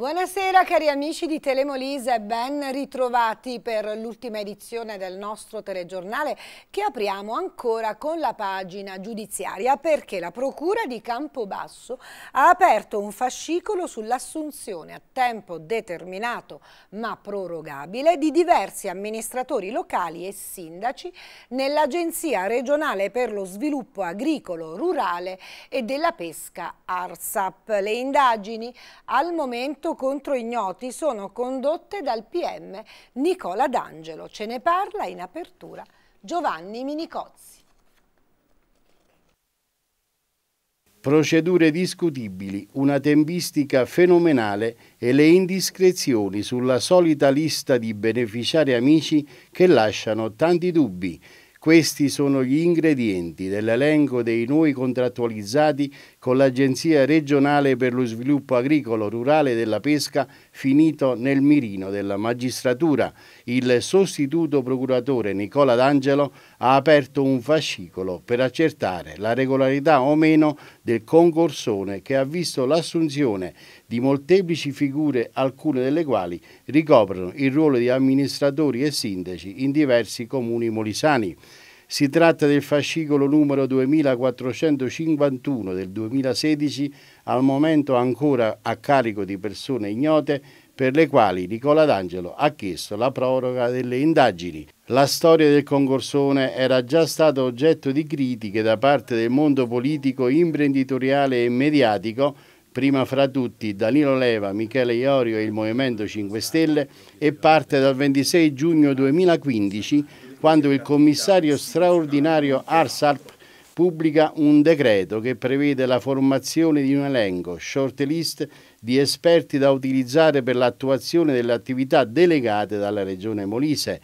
Buonasera cari amici di Telemolise ben ritrovati per l'ultima edizione del nostro telegiornale che apriamo ancora con la pagina giudiziaria perché la Procura di Campobasso ha aperto un fascicolo sull'assunzione a tempo determinato ma prorogabile di diversi amministratori locali e sindaci nell'Agenzia regionale per lo sviluppo agricolo, rurale e della pesca ARSAP. Le indagini al momento reato contro ignoti sono condotte dal PM Nicola D'Angelo. Ce ne parla in apertura Giovanni Minicozzi. Procedure discutibili, una tempistica fenomenale e le indiscrezioni sulla solita lista di beneficiari amici che lasciano tanti dubbi. Questi sono gli ingredienti dell'elenco dei nuovi contrattualizzati con l'Agenzia regionale per lo sviluppo agricolo, rurale e della pesca finito nel mirino della magistratura. Il sostituto procuratore Nicola D'Angelo ha aperto un fascicolo per accertare la regolarità o meno del concorsone che ha visto l'assunzione di molteplici figure, alcune delle quali ricoprono il ruolo di amministratori e sindaci in diversi comuni molisani. Si tratta del fascicolo numero 2451 del 2016, al momento ancora a carico di persone ignote, per le quali Nicola D'Angelo ha chiesto la proroga delle indagini. La storia del concorsone era già stata oggetto di critiche da parte del mondo politico, imprenditoriale e mediatico, prima fra tutti Danilo Leva, Michele Iorio e il Movimento 5 Stelle, e parte dal 26 giugno 2015 quando il commissario straordinario Arsarp pubblica un decreto che prevede la formazione di un elenco short list di esperti da utilizzare per l'attuazione delle attività delegate dalla Regione Molise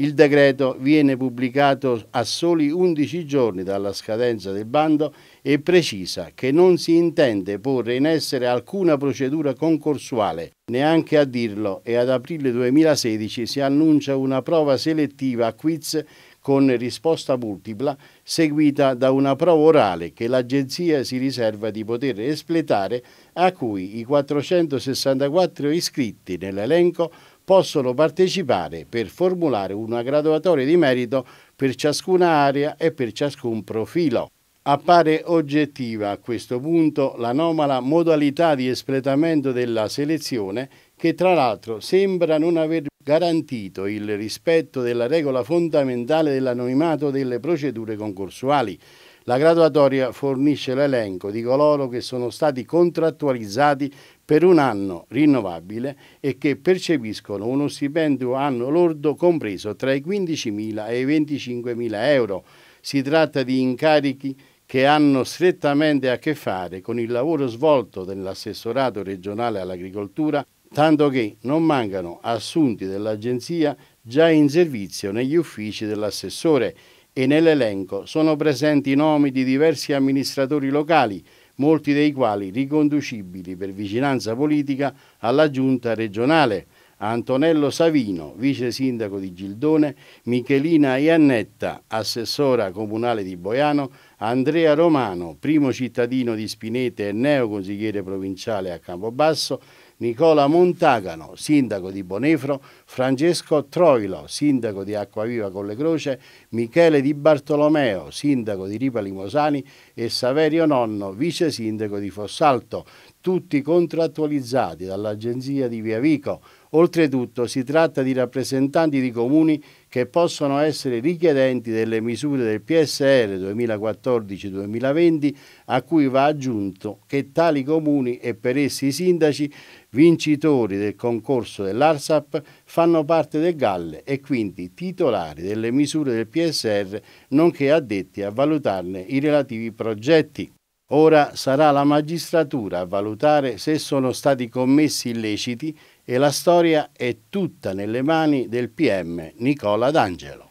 il decreto viene pubblicato a soli 11 giorni dalla scadenza del bando e precisa che non si intende porre in essere alcuna procedura concorsuale. Neanche a dirlo e ad aprile 2016 si annuncia una prova selettiva a quiz con risposta multipla seguita da una prova orale che l'agenzia si riserva di poter espletare a cui i 464 iscritti nell'elenco possono partecipare per formulare una graduatoria di merito per ciascuna area e per ciascun profilo. Appare oggettiva a questo punto l'anomala modalità di espletamento della selezione che tra l'altro sembra non aver garantito il rispetto della regola fondamentale dell'anonimato delle procedure concorsuali. La graduatoria fornisce l'elenco di coloro che sono stati contrattualizzati per un anno rinnovabile e che percepiscono uno stipendio anno lordo compreso tra i 15.000 e i 25.000 euro. Si tratta di incarichi che hanno strettamente a che fare con il lavoro svolto dell'assessorato regionale all'agricoltura, tanto che non mancano assunti dell'agenzia già in servizio negli uffici dell'assessore e nell'elenco sono presenti i nomi di diversi amministratori locali, molti dei quali riconducibili per vicinanza politica alla giunta regionale. Antonello Savino, vice sindaco di Gildone, Michelina Iannetta, assessora comunale di Boiano, Andrea Romano, primo cittadino di Spinete e neoconsigliere provinciale a Campobasso, Nicola Montagano, sindaco di Bonefro, Francesco Troilo, sindaco di Acquaviva Colle Croce, Michele Di Bartolomeo, sindaco di Ripa Limosani e Saverio Nonno, vice sindaco di Fossalto, tutti contrattualizzati dall'agenzia di Via Vico Oltretutto si tratta di rappresentanti di comuni che possono essere richiedenti delle misure del PSR 2014-2020 a cui va aggiunto che tali comuni e per essi i sindaci vincitori del concorso dell'ARSAP fanno parte del GALLE e quindi titolari delle misure del PSR nonché addetti a valutarne i relativi progetti. Ora sarà la magistratura a valutare se sono stati commessi illeciti e la storia è tutta nelle mani del PM Nicola D'Angelo.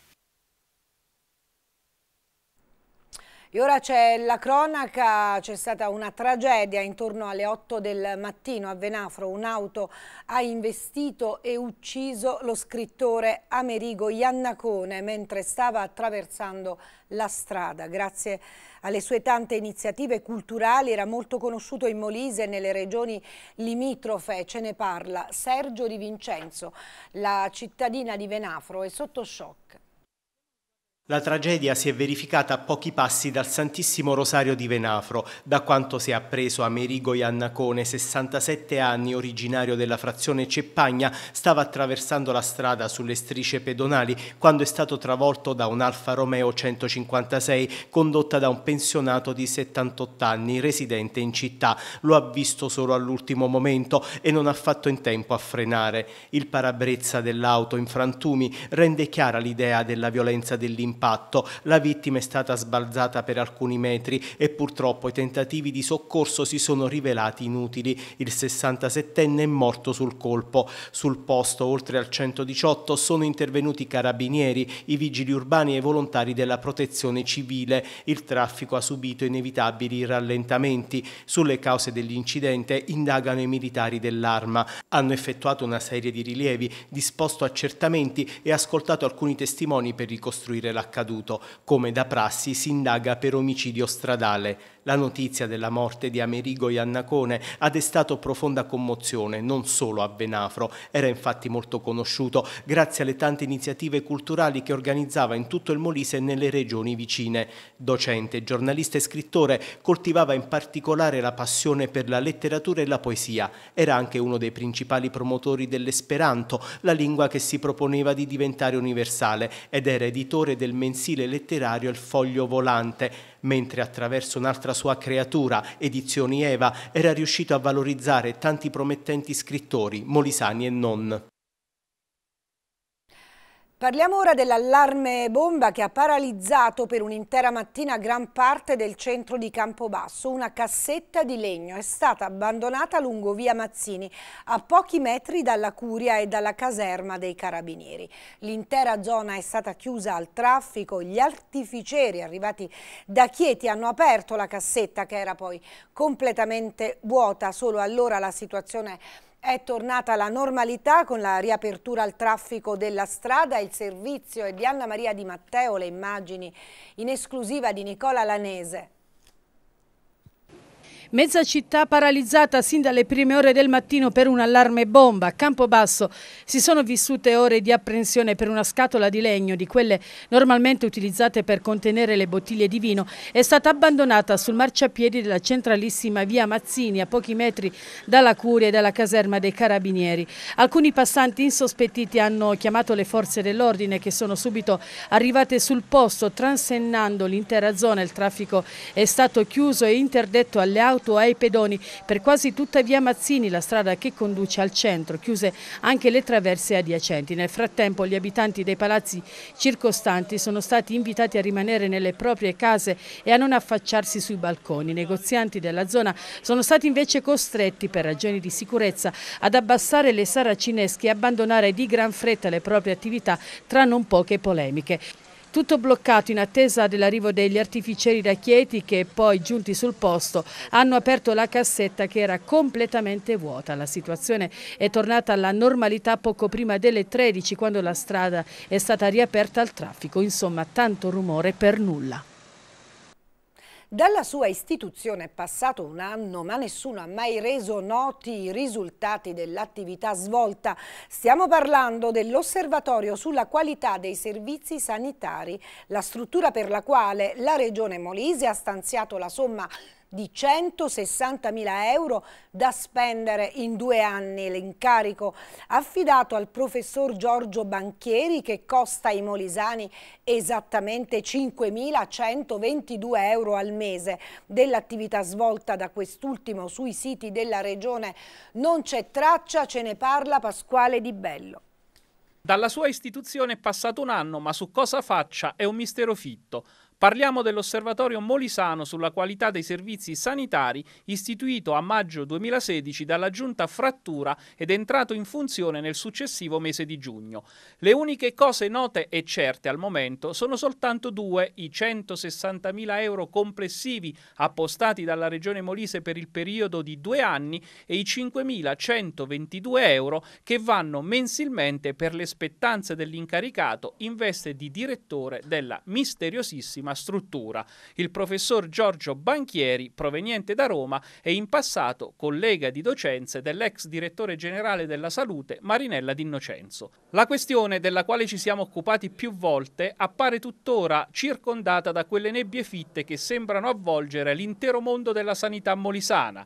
E ora c'è la cronaca, c'è stata una tragedia intorno alle 8 del mattino a Venafro, un'auto ha investito e ucciso lo scrittore Amerigo Iannacone mentre stava attraversando la strada. Grazie alle sue tante iniziative culturali era molto conosciuto in Molise e nelle regioni limitrofe, ce ne parla Sergio Di Vincenzo, la cittadina di Venafro è sotto shock. La tragedia si è verificata a pochi passi dal Santissimo Rosario di Venafro, da quanto si è appreso Amerigo Iannacone, 67 anni, originario della frazione Ceppagna, stava attraversando la strada sulle strisce pedonali quando è stato travolto da un Alfa Romeo 156 condotta da un pensionato di 78 anni residente in città. Lo ha visto solo all'ultimo momento e non ha fatto in tempo a frenare. Il parabrezza dell'auto in frantumi rende chiara l'idea della violenza dell'impegno impatto. La vittima è stata sbalzata per alcuni metri e purtroppo i tentativi di soccorso si sono rivelati inutili. Il 67enne è morto sul colpo. Sul posto, oltre al 118, sono intervenuti i carabinieri, i vigili urbani e i volontari della protezione civile. Il traffico ha subito inevitabili rallentamenti. Sulle cause dell'incidente indagano i militari dell'arma. Hanno effettuato una serie di rilievi, disposto accertamenti e ascoltato alcuni testimoni per ricostruire la accaduto. Come da prassi si indaga per omicidio stradale, la notizia della morte di Amerigo Iannacone ha destato profonda commozione non solo a Venafro, era infatti molto conosciuto grazie alle tante iniziative culturali che organizzava in tutto il Molise e nelle regioni vicine. Docente, giornalista e scrittore, coltivava in particolare la passione per la letteratura e la poesia. Era anche uno dei principali promotori dell'esperanto, la lingua che si proponeva di diventare universale, ed era editore del mensile letterario Il Foglio Volante mentre attraverso un'altra sua creatura, Edizioni Eva, era riuscito a valorizzare tanti promettenti scrittori, molisani e non. Parliamo ora dell'allarme bomba che ha paralizzato per un'intera mattina gran parte del centro di Campobasso. Una cassetta di legno è stata abbandonata lungo via Mazzini, a pochi metri dalla curia e dalla caserma dei carabinieri. L'intera zona è stata chiusa al traffico. Gli artificieri arrivati da Chieti hanno aperto la cassetta che era poi completamente vuota. Solo allora la situazione è è tornata la normalità con la riapertura al traffico della strada. Il servizio è di Anna Maria Di Matteo, le immagini in esclusiva di Nicola Lanese. Mezza città paralizzata sin dalle prime ore del mattino per un allarme bomba. A Campobasso si sono vissute ore di apprensione per una scatola di legno, di quelle normalmente utilizzate per contenere le bottiglie di vino, è stata abbandonata sul marciapiedi della centralissima via Mazzini, a pochi metri dalla curia e dalla caserma dei carabinieri. Alcuni passanti insospettiti hanno chiamato le forze dell'ordine che sono subito arrivate sul posto, transennando l'intera zona. Il traffico è stato chiuso e interdetto alle auto auto ai pedoni per quasi tutta via Mazzini, la strada che conduce al centro, chiuse anche le traverse adiacenti. Nel frattempo gli abitanti dei palazzi circostanti sono stati invitati a rimanere nelle proprie case e a non affacciarsi sui balconi. I negozianti della zona sono stati invece costretti per ragioni di sicurezza ad abbassare le saracinesche e abbandonare di gran fretta le proprie attività tra non poche polemiche. Tutto bloccato in attesa dell'arrivo degli artificieri da Chieti che poi giunti sul posto hanno aperto la cassetta che era completamente vuota. La situazione è tornata alla normalità poco prima delle 13 quando la strada è stata riaperta al traffico. Insomma tanto rumore per nulla. Dalla sua istituzione è passato un anno, ma nessuno ha mai reso noti i risultati dell'attività svolta. Stiamo parlando dell'Osservatorio sulla qualità dei servizi sanitari, la struttura per la quale la Regione Molise ha stanziato la somma di 160.000 euro da spendere in due anni. L'incarico affidato al professor Giorgio Banchieri che costa ai molisani esattamente 5.122 euro al mese. Dell'attività svolta da quest'ultimo sui siti della regione non c'è traccia, ce ne parla Pasquale Di Bello. Dalla sua istituzione è passato un anno, ma su cosa faccia è un mistero fitto. Parliamo dell'osservatorio Molisano sulla qualità dei servizi sanitari istituito a maggio 2016 dalla giunta Frattura ed entrato in funzione nel successivo mese di giugno. Le uniche cose note e certe al momento sono soltanto due, i 160.000 euro complessivi appostati dalla Regione Molise per il periodo di due anni e i 5.122 euro che vanno mensilmente per le spettanze dell'incaricato in veste di direttore della misteriosissima medesima struttura. Il professor Giorgio Banchieri, proveniente da Roma, è in passato collega di docenze dell'ex direttore generale della salute Marinella D'Innocenzo. La questione della quale ci siamo occupati più volte appare tuttora circondata da quelle nebbie fitte che sembrano avvolgere l'intero mondo della sanità molisana.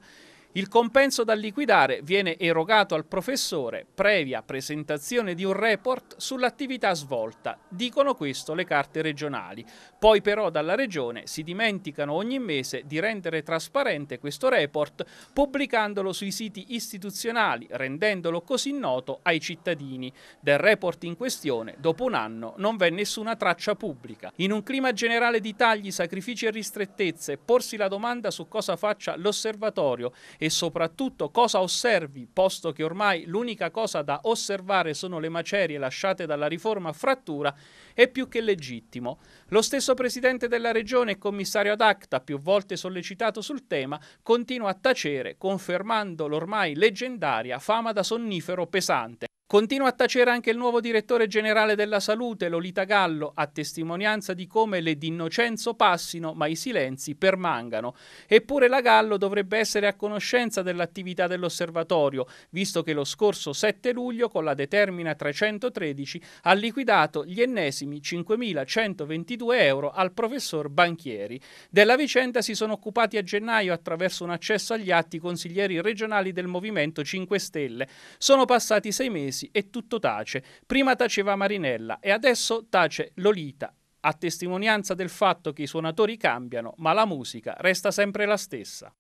Il compenso da liquidare viene erogato al professore previa presentazione di un report sull'attività svolta. Dicono questo le carte regionali. Poi però dalla regione si dimenticano ogni mese di rendere trasparente questo report pubblicandolo sui siti istituzionali, rendendolo così noto ai cittadini. Del report in questione, dopo un anno, non v'è nessuna traccia pubblica. In un clima generale di tagli, sacrifici e ristrettezze, porsi la domanda su cosa faccia l'osservatorio e soprattutto cosa osservi, posto che ormai l'unica cosa da osservare sono le macerie lasciate dalla riforma frattura, è più che legittimo. Lo stesso presidente della regione e commissario ad acta, più volte sollecitato sul tema, continua a tacere, confermando l'ormai leggendaria fama da sonnifero pesante. Continua a tacere anche il nuovo direttore generale della salute, Lolita Gallo, a testimonianza di come le d'innocenzo passino, ma i silenzi permangano. Eppure la Gallo dovrebbe essere a conoscenza dell'attività dell'osservatorio, visto che lo scorso 7 luglio, con la determina 313, ha liquidato gli ennesimi 5.122 euro al professor Banchieri. Della vicenda si sono occupati a gennaio attraverso un accesso agli atti consiglieri regionali del Movimento 5 Stelle. Sono passati sei mesi Renzi e tutto tace. Prima taceva Marinella e adesso tace Lolita, a testimonianza del fatto che i suonatori cambiano, ma la musica resta sempre la stessa.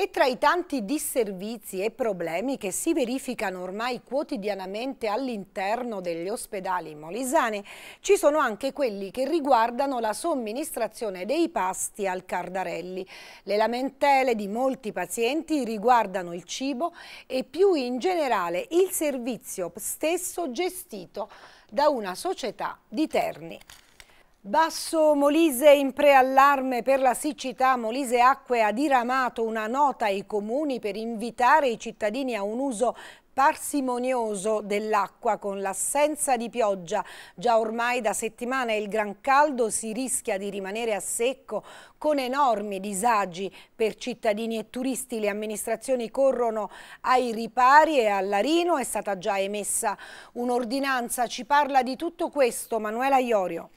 E tra i tanti disservizi e problemi che si verificano ormai quotidianamente all'interno degli ospedali molisani, ci sono anche quelli che riguardano la somministrazione dei pasti al Cardarelli. Le lamentele di molti pazienti riguardano il cibo e più in generale il servizio stesso gestito da una società di Terni. Basso Molise in preallarme per la siccità, Molise Acque ha diramato una nota ai comuni per invitare i cittadini a un uso parsimonioso dell'acqua con l'assenza di pioggia. Già ormai da settimane il gran caldo si rischia di rimanere a secco con enormi disagi per cittadini e turisti. Le amministrazioni corrono ai ripari e all'Arino è stata già emessa un'ordinanza. Ci parla di tutto questo Manuela Iorio.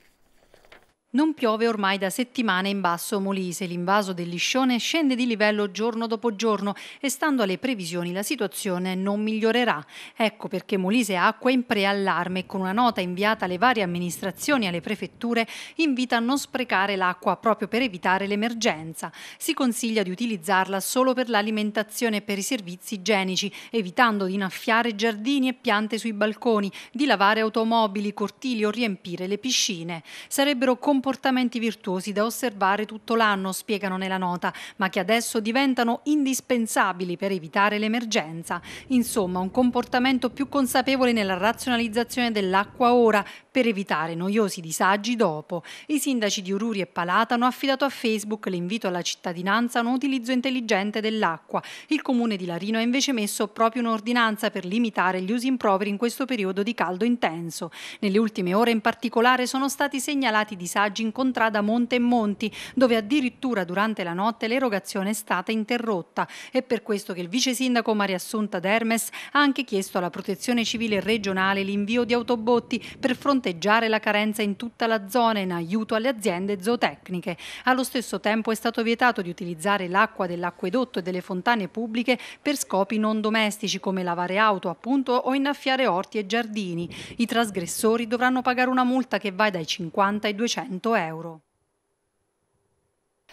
Non piove ormai da settimane in basso Molise, l'invaso del liscione scende di livello giorno dopo giorno e stando alle previsioni la situazione non migliorerà. Ecco perché Molise Acqua è in preallarme e con una nota inviata alle varie amministrazioni e alle prefetture invita a non sprecare l'acqua proprio per evitare l'emergenza. Si consiglia di utilizzarla solo per l'alimentazione e per i servizi igienici, evitando di innaffiare giardini e piante sui balconi, di lavare automobili, cortili o riempire le piscine. Sarebbero comp- comportamenti virtuosi da osservare tutto l'anno, spiegano nella nota, ma che adesso diventano indispensabili per evitare l'emergenza. Insomma, un comportamento più consapevole nella razionalizzazione dell'acqua ora, per evitare noiosi disagi dopo. I sindaci di Ururi e Palata hanno affidato a Facebook l'invito alla cittadinanza a un utilizzo intelligente dell'acqua. Il comune di Larino ha invece messo proprio un'ordinanza per limitare gli usi impropri in questo periodo di caldo intenso. Nelle ultime ore in particolare sono stati segnalati disagi in contrada Monte e Monti, dove addirittura durante la notte l'erogazione è stata interrotta. È per questo che il vice sindaco Maria Assunta Dermes ha anche chiesto alla protezione civile regionale l'invio di autobotti per fronteggiare fronteggiare la carenza in tutta la zona in aiuto alle aziende zootecniche. Allo stesso tempo è stato vietato di utilizzare l'acqua dell'acquedotto e delle fontane pubbliche per scopi non domestici come lavare auto appunto o innaffiare orti e giardini. I trasgressori dovranno pagare una multa che va dai 50 ai 200 euro.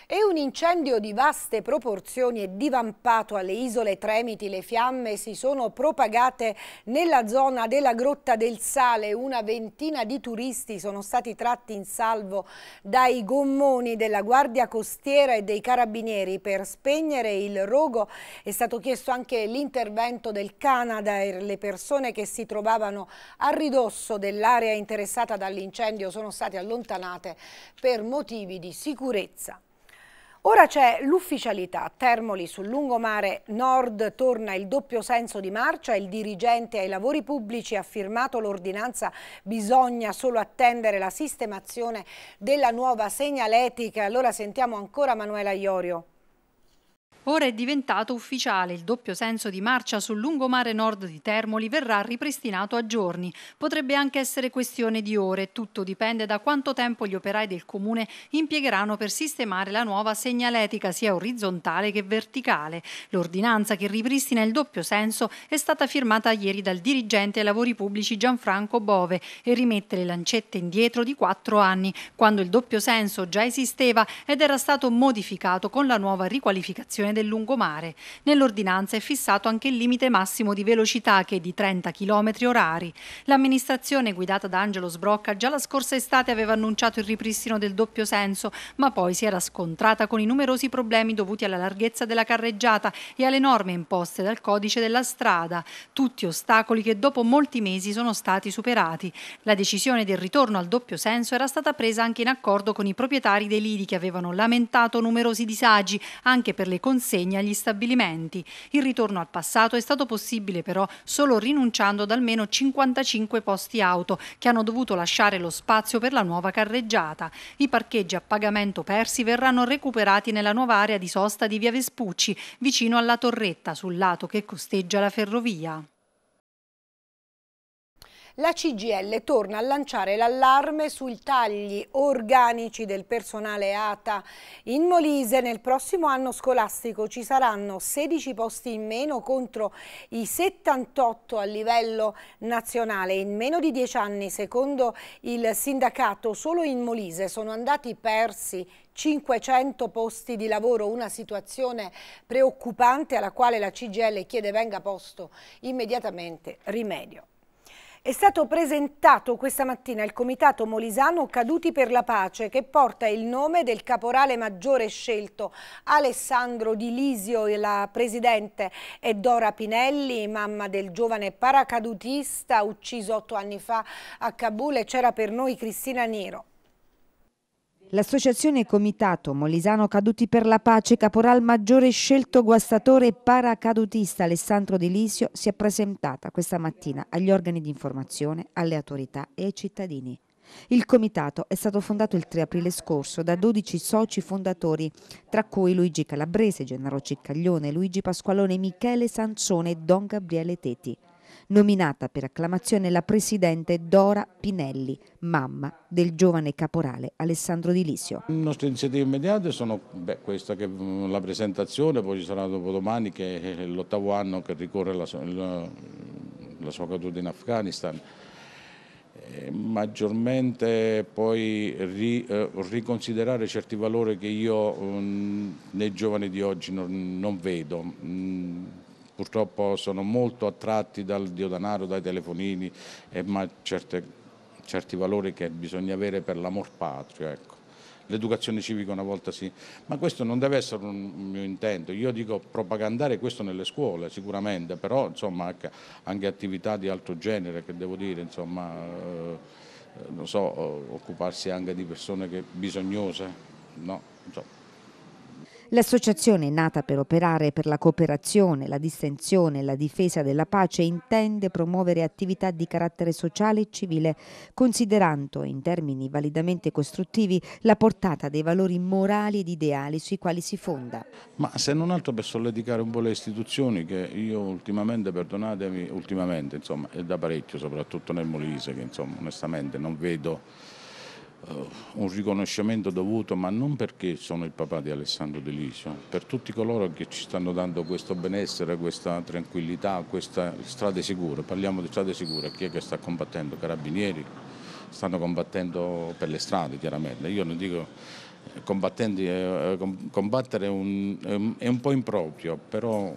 E un incendio di vaste proporzioni è divampato alle isole Tremiti. Le fiamme si sono propagate nella zona della Grotta del Sale. Una ventina di turisti sono stati tratti in salvo dai gommoni della Guardia Costiera e dei Carabinieri. Per spegnere il rogo è stato chiesto anche l'intervento del Canada e le persone che si trovavano a ridosso dell'area interessata dall'incendio sono state allontanate per motivi di sicurezza. Ora c'è l'ufficialità. Termoli sul lungomare nord torna il doppio senso di marcia. Il dirigente ai lavori pubblici ha firmato l'ordinanza bisogna solo attendere la sistemazione della nuova segnaletica. Allora sentiamo ancora Manuela Iorio. Ora è diventato ufficiale, il doppio senso di marcia sul lungomare nord di Termoli verrà ripristinato a giorni. Potrebbe anche essere questione di ore, tutto dipende da quanto tempo gli operai del comune impiegheranno per sistemare la nuova segnaletica sia orizzontale che verticale. L'ordinanza che ripristina il doppio senso è stata firmata ieri dal dirigente ai lavori pubblici Gianfranco Bove e rimette le lancette indietro di quattro anni, quando il doppio senso già esisteva ed era stato modificato con la nuova riqualificazione del lungomare. Nell'ordinanza è fissato anche il limite massimo di velocità che è di 30 km orari. L'amministrazione guidata da Angelo Sbrocca già la scorsa estate aveva annunciato il ripristino del doppio senso, ma poi si era scontrata con i numerosi problemi dovuti alla larghezza della carreggiata e alle norme imposte dal codice della strada, tutti ostacoli che dopo molti mesi sono stati superati. La decisione del ritorno al doppio senso era stata presa anche in accordo con i proprietari dei lidi che avevano lamentato numerosi disagi anche per le conseguenze consegna agli stabilimenti. Il ritorno al passato è stato possibile però solo rinunciando ad almeno 55 posti auto che hanno dovuto lasciare lo spazio per la nuova carreggiata. I parcheggi a pagamento persi verranno recuperati nella nuova area di sosta di Via Vespucci, vicino alla Torretta, sul lato che costeggia la ferrovia la CGL torna a lanciare l'allarme sui tagli organici del personale ATA. In Molise nel prossimo anno scolastico ci saranno 16 posti in meno contro i 78 a livello nazionale. In meno di 10 anni, secondo il sindacato, solo in Molise sono andati persi 500 posti di lavoro, una situazione preoccupante alla quale la CGL chiede venga posto immediatamente rimedio. È stato presentato questa mattina il Comitato Molisano Caduti per la Pace che porta il nome del caporale maggiore scelto Alessandro Di Lisio, la presidente, e Dora Pinelli, mamma del giovane paracadutista ucciso otto anni fa a Kabul e c'era per noi Cristina Nero. L'associazione Comitato Molisano Caduti per la Pace Caporal Maggiore Scelto Guastatore e Paracadutista Alessandro Di Lisio si è presentata questa mattina agli organi di informazione, alle autorità e ai cittadini. Il comitato è stato fondato il 3 aprile scorso da 12 soci fondatori, tra cui Luigi Calabrese, Gennaro Ciccaglione, Luigi Pasqualone, Michele Sansone e Don Gabriele Teti nominata per acclamazione la presidente Dora Pinelli, mamma del giovane caporale Alessandro Di Lisio. Le nostre iniziative immediate sono beh, questa che mm, la presentazione, poi ci sarà dopodomani che è l'ottavo anno che ricorre la, la, la sua caduta in Afghanistan eh, maggiormente poi ri, eh, riconsiderare certi valori che io mh, mm, nei giovani di oggi non, non vedo. Mh, mm, purtroppo sono molto attratti dal diodanaro, dai telefonini, eh, ma certe, certi valori che bisogna avere per l'amor patrio. Ecco. L'educazione civica una volta sì, ma questo non deve essere un mio intento. Io dico propagandare questo nelle scuole sicuramente, però insomma, anche, attività di altro genere che devo dire, insomma, eh, non so, eh, occuparsi anche di persone che, bisognose, no, insomma. L'associazione nata per operare per la cooperazione, la distensione e la difesa della pace intende promuovere attività di carattere sociale e civile, considerando in termini validamente costruttivi la portata dei valori morali ed ideali sui quali si fonda. Ma se non altro per solleticare un po' le istituzioni che io ultimamente, perdonatemi, ultimamente insomma, e da parecchio soprattutto nel Molise che insomma onestamente non vedo eh, un riconoscimento dovuto, ma non perché sono il papà di Alessandro Delisio, per tutti coloro che ci stanno dando questo benessere, questa tranquillità, queste strade sicure. Parliamo di strade sicure, chi è che sta combattendo? Carabinieri, stanno combattendo per le strade chiaramente. Io non dico eh, eh, combattere è un, è un po' improprio, però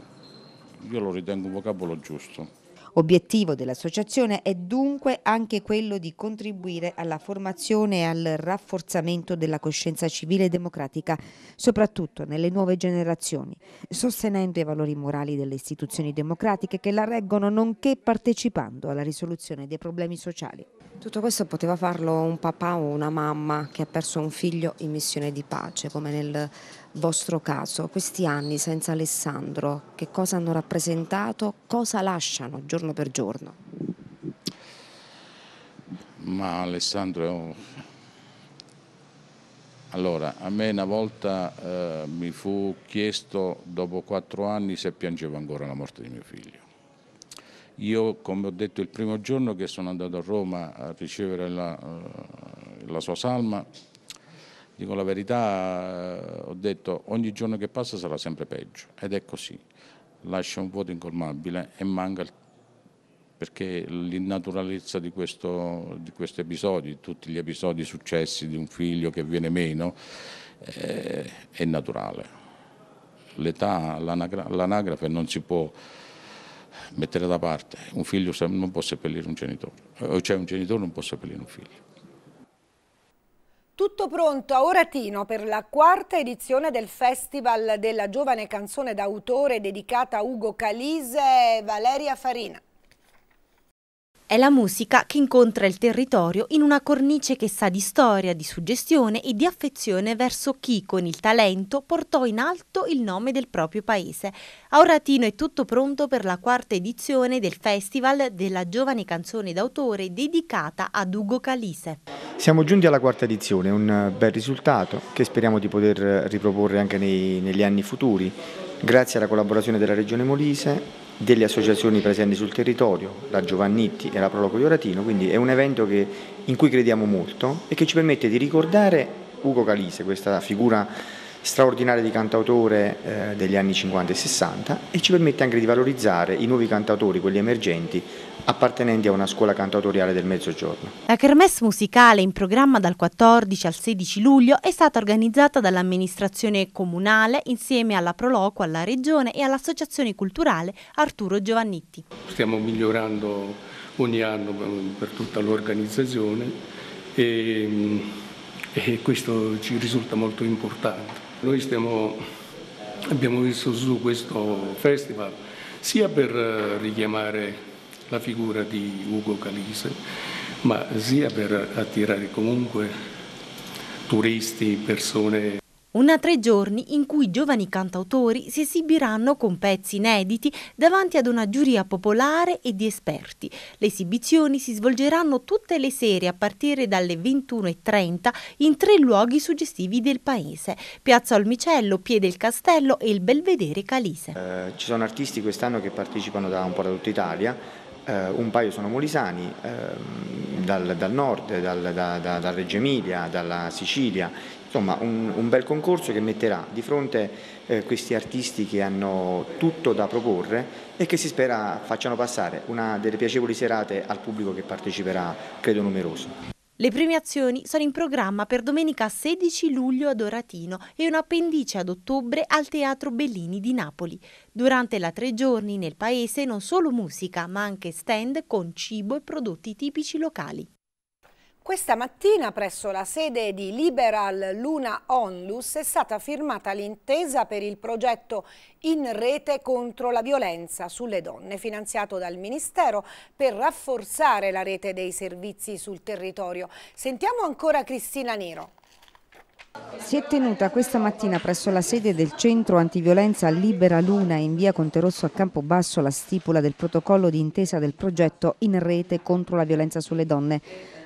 io lo ritengo un vocabolo giusto. Obiettivo dell'associazione è dunque anche quello di contribuire alla formazione e al rafforzamento della coscienza civile e democratica, soprattutto nelle nuove generazioni, sostenendo i valori morali delle istituzioni democratiche che la reggono nonché partecipando alla risoluzione dei problemi sociali. Tutto questo poteva farlo un papà o una mamma che ha perso un figlio in missione di pace, come nel vostro caso. Questi anni senza Alessandro, che cosa hanno rappresentato? Cosa lasciano giorno per giorno? Ma Alessandro Allora, a me una volta eh, mi fu chiesto dopo quattro anni se piangevo ancora la morte di mio figlio io, come ho detto il primo giorno che sono andato a Roma a ricevere la, eh, la sua salma, dico la verità, eh, ho detto ogni giorno che passa sarà sempre peggio ed è così. Lascia un vuoto incolmabile e manca il perché l'innaturalezza di questo, di questo episodio, di tutti gli episodi successi di un figlio che viene meno, eh, è naturale. L'età, l'anagrafe non si può mettere da parte. Un figlio non può seppellire un genitore, eh, cioè un genitore non può seppellire un figlio. Tutto pronto a Oratino per la quarta edizione del Festival della giovane canzone d'autore dedicata a Ugo Calise e Valeria Farina. È la musica che incontra il territorio in una cornice che sa di storia, di suggestione e di affezione verso chi con il talento portò in alto il nome del proprio paese. A Oratino è tutto pronto per la quarta edizione del Festival della Giovane Canzone d'autore dedicata ad Ugo Calise. Siamo giunti alla quarta edizione, un bel risultato che speriamo di poter riproporre anche nei, negli anni futuri. Grazie alla collaborazione della Regione Molise, delle associazioni presenti sul territorio, la Giovannitti e la di Oratino, quindi è un evento che, in cui crediamo molto e che ci permette di ricordare Ugo Calise, questa figura straordinaria di cantautore eh, degli anni 50 e 60 e ci permette anche di valorizzare i nuovi cantautori, quelli emergenti, appartenenti a una scuola cantautoriale del Mezzogiorno. La kermesse musicale in programma dal 14 al 16 luglio è stata organizzata dall'amministrazione comunale insieme alla Proloco, alla Regione e all'Associazione Culturale Arturo Giovannitti. Stiamo migliorando ogni anno per tutta l'organizzazione e, mm, e questo ci risulta molto importante. Noi stiamo, abbiamo visto su questo festival sia per eh, richiamare la figura di Ugo Calise, ma sia per attirare comunque turisti, persone una tre giorni in cui giovani cantautori si esibiranno con pezzi inediti davanti ad una giuria popolare e di esperti. Le esibizioni si svolgeranno tutte le sere a partire dalle 21.30 in tre luoghi suggestivi del paese, Piazza Olmicello, Piede del Castello e il Belvedere Calise. Eh, ci sono artisti quest'anno che partecipano da un po' da tutta Italia, eh, un paio sono molisani, eh, dal, dal, nord, dal, da, da, da Reggio Emilia, dalla Sicilia, Insomma, un, un, bel concorso che metterà di fronte eh, questi artisti che hanno tutto da proporre e che si spera facciano passare una delle piacevoli serate al pubblico che parteciperà, credo numeroso. Le premiazioni sono in programma per domenica 16 luglio a Doratino e un'appendice ad ottobre al Teatro Bellini di Napoli. Durante la tre giorni nel paese non solo musica, ma anche stand con cibo e prodotti tipici locali. Questa mattina presso la sede di Liberal Luna Onlus è stata firmata l'intesa per il progetto In rete contro la violenza sulle donne finanziato dal Ministero per rafforzare la rete dei servizi sul territorio. Sentiamo ancora Cristina Nero. Si è tenuta questa mattina presso la sede del centro antiviolenza Libera Luna in via Conte Rosso a Campobasso la stipula del protocollo di intesa del progetto In rete contro la violenza sulle donne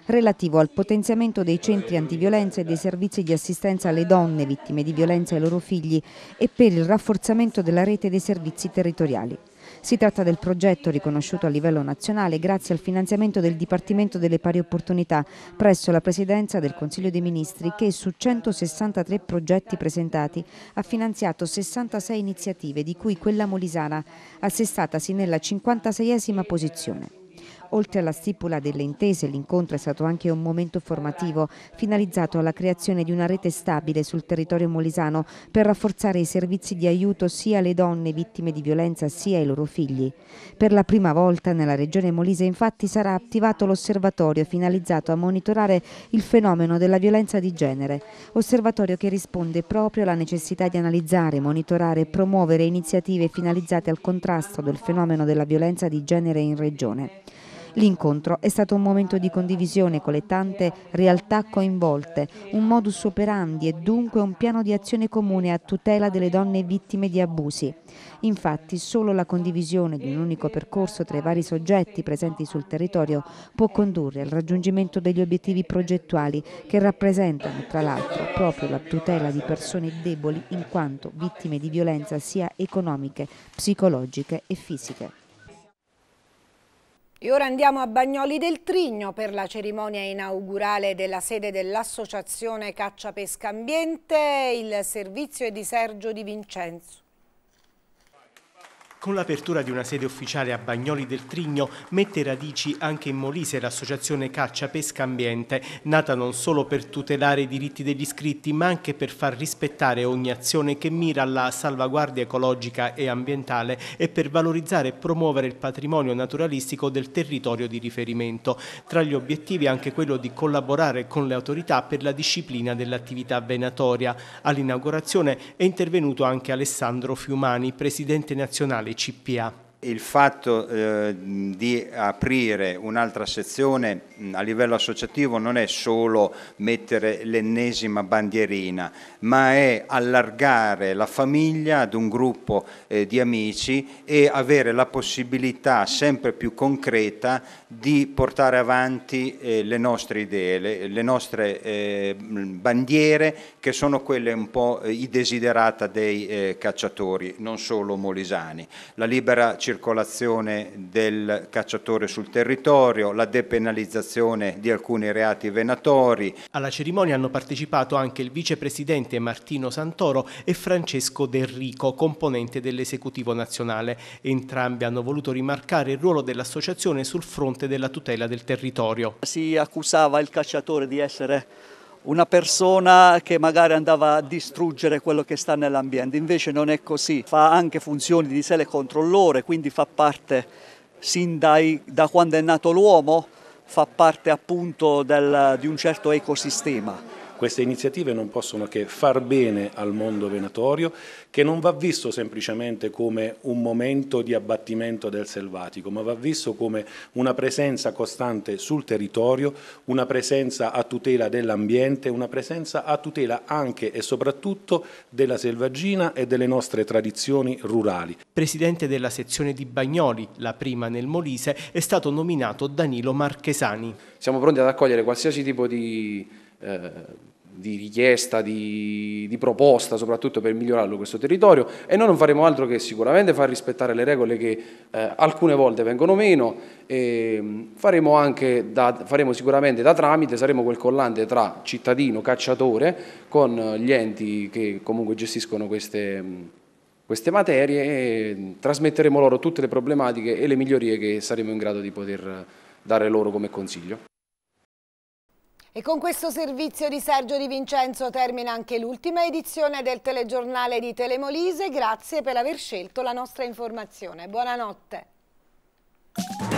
relativo al potenziamento dei centri antiviolenza e dei servizi di assistenza alle donne vittime di violenza e ai loro figli e per il rafforzamento della rete dei servizi territoriali. Si tratta del progetto riconosciuto a livello nazionale grazie al finanziamento del Dipartimento delle Pari Opportunità presso la Presidenza del Consiglio dei Ministri che su 163 progetti presentati ha finanziato 66 iniziative di cui quella molisana, assestatasi nella 56esima posizione. Oltre alla stipula delle intese, l'incontro è stato anche un momento formativo finalizzato alla creazione di una rete stabile sul territorio molisano per rafforzare i servizi di aiuto sia alle donne vittime di violenza sia ai loro figli. Per la prima volta nella regione molise infatti sarà attivato l'osservatorio finalizzato a monitorare il fenomeno della violenza di genere, osservatorio che risponde proprio alla necessità di analizzare, monitorare e promuovere iniziative finalizzate al contrasto del fenomeno della violenza di genere in regione. L'incontro è stato un momento di condivisione con le tante realtà coinvolte, un modus operandi e dunque un piano di azione comune a tutela delle donne vittime di abusi. Infatti solo la condivisione di un unico percorso tra i vari soggetti presenti sul territorio può condurre al raggiungimento degli obiettivi progettuali che rappresentano tra l'altro proprio la tutela di persone deboli in quanto vittime di violenza sia economiche, psicologiche e fisiche. E ora andiamo a Bagnoli del Trigno per la cerimonia inaugurale della sede dell'Associazione Caccia Pesca Ambiente. Il servizio è di Sergio Di Vincenzo. Con l'apertura di una sede ufficiale a Bagnoli del Trigno mette radici anche in Molise l'associazione Caccia Pesca Ambiente, nata non solo per tutelare i diritti degli iscritti ma anche per far rispettare ogni azione che mira alla salvaguardia ecologica e ambientale e per valorizzare e promuovere il patrimonio naturalistico del territorio di riferimento. Tra gli obiettivi anche quello di collaborare con le autorità per la disciplina dell'attività venatoria. All'inaugurazione è intervenuto anche Alessandro Fiumani, presidente nazionale CPA il fatto eh, di aprire un'altra sezione mm, a livello associativo non è solo mettere l'ennesima bandierina, ma è allargare la famiglia ad un gruppo eh, di amici e avere la possibilità sempre più concreta di portare avanti eh, le nostre idee, le, le nostre eh, bandiere che sono quelle un po' i desiderata dei eh, cacciatori, non solo molisani. La libera circolazione circolazione del cacciatore sul territorio, la depenalizzazione di alcuni reati venatori. Alla cerimonia hanno partecipato anche il vicepresidente Martino Santoro e Francesco Del componente dell'esecutivo nazionale. Entrambi hanno voluto rimarcare il ruolo dell'associazione sul fronte della tutela del territorio. Si accusava il cacciatore di essere una persona che magari andava a distruggere quello che sta nell'ambiente, invece non è così, fa anche funzioni di telecontrollore, quindi fa parte sin dai, da quando è nato l'uomo, fa parte appunto del, di un certo ecosistema. Queste iniziative non possono che far bene al mondo venatorio, che non va visto semplicemente come un momento di abbattimento del selvatico, ma va visto come una presenza costante sul territorio, una presenza a tutela dell'ambiente, una presenza a tutela anche e soprattutto della selvaggina e delle nostre tradizioni rurali. Presidente della sezione di Bagnoli, la prima nel Molise, è stato nominato Danilo Marchesani. Siamo pronti ad accogliere qualsiasi tipo di eh, di richiesta, di, di, proposta, soprattutto per migliorarlo questo territorio e noi non faremo altro che sicuramente far rispettare le regole che eh, alcune volte vengono meno e mm, faremo, da, faremo, sicuramente da tramite, saremo quel collante tra cittadino, cacciatore con gli enti che comunque gestiscono queste, mm, queste materie e mm, trasmetteremo loro tutte le problematiche e le migliorie che saremo in grado di poter eh, dare loro come consiglio. E con questo servizio di Sergio Di Vincenzo termina anche l'ultima edizione del telegiornale di Telemolise. Grazie per aver scelto la nostra informazione. Buonanotte.